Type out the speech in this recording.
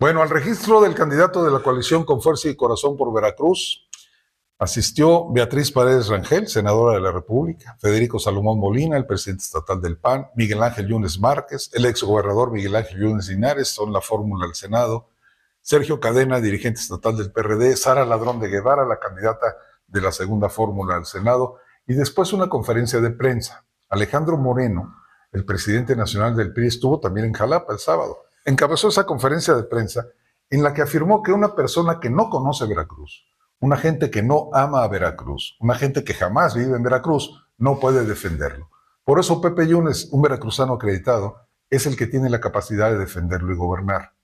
Bueno, al registro del candidato de la coalición con fuerza y corazón por Veracruz asistió Beatriz Paredes Rangel, senadora de la República, Federico Salomón Molina, el presidente estatal del PAN, Miguel Ángel Yunes Márquez, el exgobernador Miguel Ángel Yunes Linares, son la fórmula del Senado, Sergio Cadena, dirigente estatal del PRD, Sara Ladrón de Guevara, la candidata de la segunda fórmula del Senado, y después una conferencia de prensa. Alejandro Moreno, el presidente nacional del PRI, estuvo también en Jalapa el sábado encabezó esa conferencia de prensa en la que afirmó que una persona que no conoce Veracruz, una gente que no ama a Veracruz, una gente que jamás vive en Veracruz, no puede defenderlo. Por eso Pepe Yunes, un veracruzano acreditado, es el que tiene la capacidad de defenderlo y gobernar.